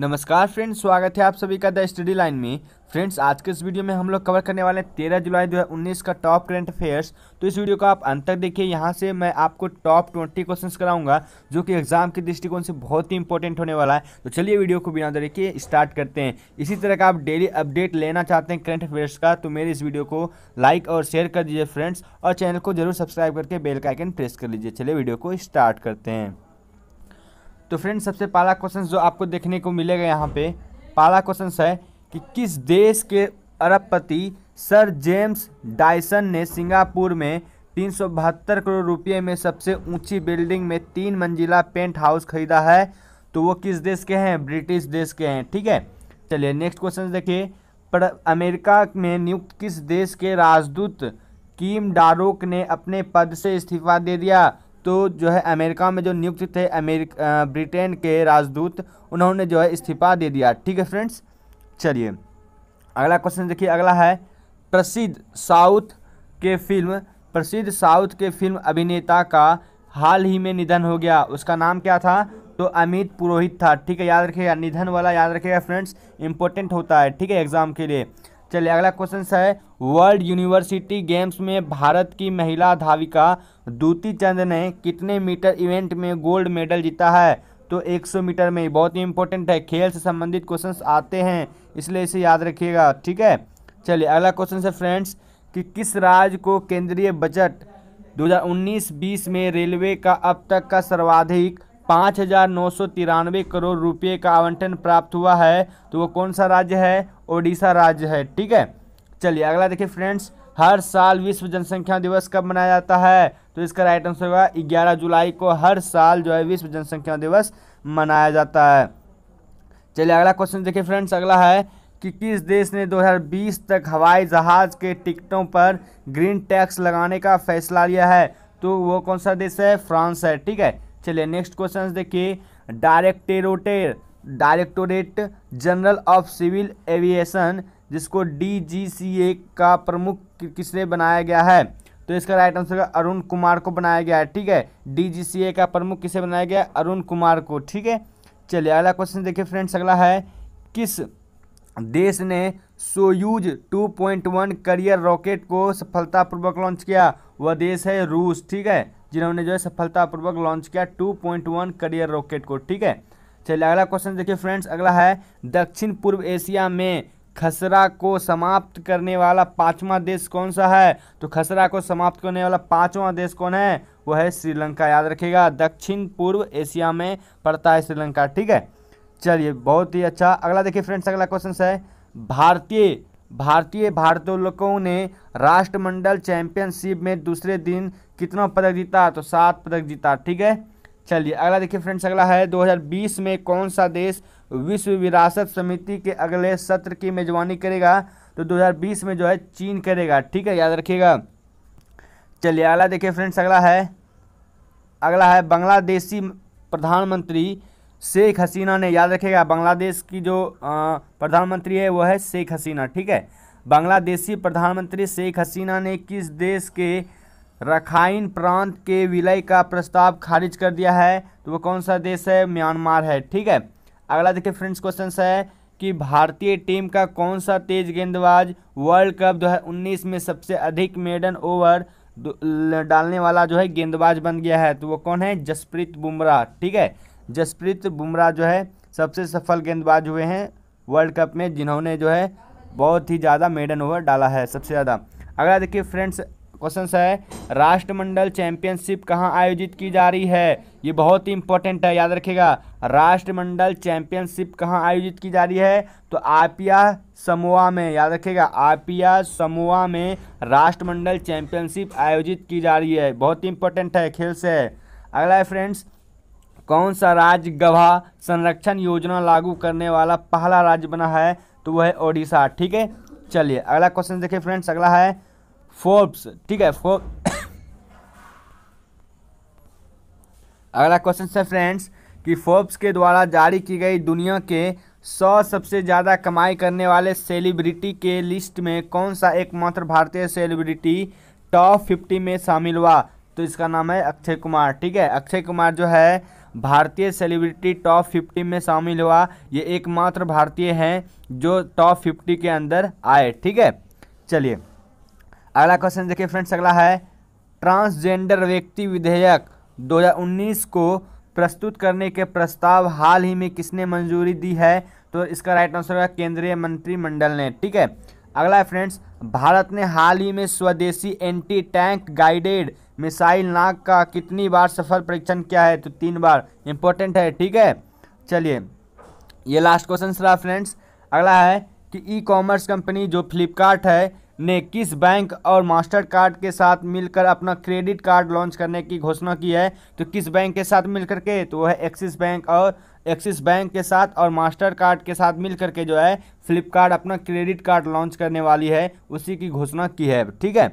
नमस्कार फ्रेंड्स स्वागत है आप सभी का द स्टडी लाइन में फ्रेंड्स आज के इस वीडियो में हम लोग कवर करने वाले हैं तेरह जुलाई 2019 का टॉप करंट अफेयर्स तो इस वीडियो को आप अंत तक देखिए यहाँ से मैं आपको टॉप ट्वेंटी क्वेश्चंस कराऊंगा जो कि एग्जाम के दृष्टिकोण से बहुत ही इंपॉर्टेंट होने वाला है तो चलिए वीडियो को बिना देखिए स्टार्ट करते हैं इसी तरह का आप डेली अपडेट लेना चाहते हैं करंट अफेयर्स का तो मेरे इस वीडियो को लाइक और शेयर कर दीजिए फ्रेंड्स और चैनल को जरूर सब्सक्राइब करके बेल का आइकन प्रेस कर लीजिए चलिए वीडियो को स्टार्ट करते हैं तो फ्रेंड सबसे पहला क्वेश्चन जो आपको देखने को मिलेगा यहाँ पे पहला क्वेश्चन है कि किस देश के अरबपति सर जेम्स डायसन ने सिंगापुर में तीन करोड़ रुपये में सबसे ऊंची बिल्डिंग में तीन मंजिला पेंट हाउस खरीदा है तो वो किस देश के हैं ब्रिटिश देश के हैं ठीक है चलिए नेक्स्ट क्वेश्चन देखिए अमेरिका में नियुक्त किस देश के राजदूत कीम डारोक ने अपने पद से इस्तीफा दे दिया तो जो है अमेरिका में जो नियुक्त थे अमेरिका ब्रिटेन के राजदूत उन्होंने जो है इस्तीफा दे दिया ठीक है फ्रेंड्स चलिए अगला क्वेश्चन देखिए अगला है प्रसिद्ध साउथ के फिल्म प्रसिद्ध साउथ के फिल्म अभिनेता का हाल ही में निधन हो गया उसका नाम क्या था तो अमित पुरोहित था ठीक है याद रखिएगा निधन वाला याद रखिएगा फ्रेंड्स इंपॉर्टेंट होता है ठीक है एग्ज़ाम के लिए चलिए अगला क्वेश्चन है वर्ल्ड यूनिवर्सिटी गेम्स में भारत की महिला धाविका दूती चंद ने कितने मीटर इवेंट में गोल्ड मेडल जीता है तो 100 मीटर में बहुत ही इंपॉर्टेंट है खेल से संबंधित क्वेश्चंस आते हैं इसलिए इसे याद रखिएगा ठीक है चलिए अगला क्वेश्चन है फ्रेंड्स कि किस राज्य को केंद्रीय बजट 2019-20 में रेलवे का अब तक का सर्वाधिक पाँच हजार नौ सौ तिरानवे करोड़ रुपए का आवंटन प्राप्त हुआ है तो वो कौन सा राज्य है ओडिशा राज्य है ठीक है चलिए अगला देखिए फ्रेंड्स हर साल विश्व जनसंख्या दिवस कब मनाया जाता है तो इसका राइट आंसर होगा ग्यारह जुलाई को हर साल जो है विश्व जनसंख्या दिवस मनाया जाता है चलिए अगला क्वेश्चन देखिए फ्रेंड्स अगला है कि किस देश ने 2020 तक हवाई जहाज़ के टिकटों पर ग्रीन टैक्स लगाने का फैसला लिया है तो वो कौन सा देश है फ्रांस है ठीक है चलिए नेक्स्ट क्वेश्चन देखिए directorate directorate general of civil aviation जिसको डीजीसीए का प्रमुख किसने बनाया गया है तो इसका राइट आंसर अरुण कुमार को बनाया गया है ठीक है डीजीसीए का प्रमुख किसे बनाया गया अरुण कुमार को ठीक है चलिए अगला क्वेश्चन देखिए फ्रेंड्स अगला है किस देश ने सोयूज 2.1 करियर रॉकेट को सफलतापूर्वक लॉन्च किया वह देश है रूस ठीक है जिन्होंने जो है सफलतापूर्वक लॉन्च किया 2.1 करियर रॉकेट को ठीक है चलिए अगला क्वेश्चन देखिए फ्रेंड्स अगला है दक्षिण पूर्व एशिया में खसरा को समाप्त करने वाला पांचवा देश कौन सा है तो खसरा को समाप्त करने वाला पांचवा देश कौन है वह है श्रीलंका याद रखिएगा दक्षिण पूर्व एशिया में पड़ता है श्रीलंका ठीक है चलिए बहुत ही अच्छा अगला देखिए फ्रेंड्स अगला क्वेश्चन है भारतीय भारतीय भारतोलकों ने राष्ट्रमंडल चैंपियनशिप में दूसरे दिन कितना पदक जीता तो सात पदक जीता ठीक है चलिए अगला देखिए फ्रेंड्स अगला है 2020 में कौन सा देश विश्व विरासत समिति के अगले सत्र की मेजबानी करेगा तो 2020 में जो है चीन करेगा ठीक है याद रखिएगा चलिए अगला देखिए फ्रेंड्स अगला है अगला है बांग्लादेशी प्रधानमंत्री शेख हसीना ने याद रखेगा बांग्लादेश की जो प्रधानमंत्री है वो है शेख हसीना ठीक है बांग्लादेशी प्रधानमंत्री शेख हसीना ने किस देश के रखाइन प्रांत के विलय का प्रस्ताव खारिज कर दिया है तो वो कौन सा देश है म्यांमार है ठीक है अगला देखिए फ्रेंड्स क्वेश्चन है कि भारतीय टीम का कौन सा तेज गेंदबाज वर्ल्ड कप 2019 में सबसे अधिक मेडन ओवर डालने वाला जो है गेंदबाज बन गया है तो वो कौन है जसप्रीत बुमराह ठीक है जसप्रीत बुमराह जो है सबसे सफल गेंदबाज हुए हैं वर्ल्ड कप में जिन्होंने जो है बहुत ही ज़्यादा मेडन ओवर डाला है सबसे ज़्यादा अगला देखिए फ्रेंड्स क्वेश्चन है राष्ट्रमंडल चैंपियनशिप कहाँ आयोजित की जा रही है ये बहुत ही इंपॉर्टेंट है याद रखिएगा राष्ट्रमंडल चैंपियनशिप कहाँ आयोजित की जा रही है तो आपिया समोआ में याद रखिएगा आपिया समूहा में राष्ट्रमंडल चैंपियनशिप आयोजित की जा रही है बहुत ही इंपॉर्टेंट है खेल से अगला है फ्रेंड्स कौन सा राज्य गवाह संरक्षण योजना लागू करने वाला पहला राज्य बना है तो वह है ओडिशा ठीक है चलिए अगला क्वेश्चन देखिए फ्रेंड्स अगला है फोर्ब्स ठीक है फो अगला क्वेश्चन है फ्रेंड्स कि फोर्ब्स के द्वारा जारी की गई दुनिया के सौ सबसे ज़्यादा कमाई करने वाले सेलिब्रिटी के लिस्ट में कौन सा एकमात्र भारतीय सेलिब्रिटी टॉप फिफ्टी में शामिल हुआ तो इसका नाम है अक्षय कुमार ठीक है अक्षय कुमार जो है भारतीय सेलिब्रिटी टॉप 50 में शामिल हुआ ये एकमात्र भारतीय हैं जो टॉप 50 के अंदर आए ठीक है चलिए अगला क्वेश्चन देखिए फ्रेंड्स अगला है ट्रांसजेंडर व्यक्ति विधेयक 2019 को प्रस्तुत करने के प्रस्ताव हाल ही में किसने मंजूरी दी है तो इसका राइट आंसर होगा केंद्रीय मंत्रिमंडल ने ठीक है अगला है फ्रेंड्स भारत ने हाल ही में स्वदेशी एंटी टैंक गाइडेड मिसाइल नाक का कितनी बार सफल परीक्षण किया है तो तीन बार इम्पोर्टेंट है ठीक है चलिए ये लास्ट क्वेश्चन रहा फ्रेंड्स अगला है कि ई कॉमर्स कंपनी जो फ्लिपकार्ट है ने किस बैंक और मास्टर कार्ड के साथ मिलकर अपना क्रेडिट कार्ड लॉन्च करने की घोषणा की है तो किस बैंक के साथ मिलकर के तो वह एक्सिस बैंक और एक्सिस बैंक के साथ और मास्टर कार्ड के साथ मिल के जो है फ्लिपकार्ट अपना क्रेडिट कार्ड लॉन्च करने वाली है उसी की घोषणा की है ठीक है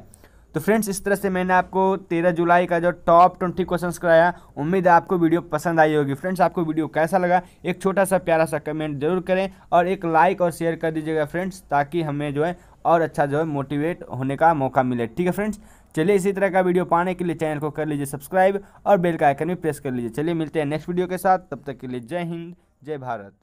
तो फ्रेंड्स इस तरह से मैंने आपको तेरह जुलाई का जो टॉप ट्वेंटी क्वेश्चन कराया उम्मीद है आपको वीडियो पसंद आई होगी फ्रेंड्स आपको वीडियो कैसा लगा एक छोटा सा प्यारा सा कमेंट जरूर करें और एक लाइक और शेयर कर दीजिएगा फ्रेंड्स ताकि हमें जो है और अच्छा जो है मोटिवेट होने का मौका मिले ठीक है फ्रेंड्स चलिए इसी तरह का वीडियो पाने के लिए चैनल को कर लीजिए सब्सक्राइब और बेल का आइकन भी प्रेस कर लीजिए चलिए मिलते हैं नेक्स्ट वीडियो के साथ तब तक के लिए जय हिंद जय भारत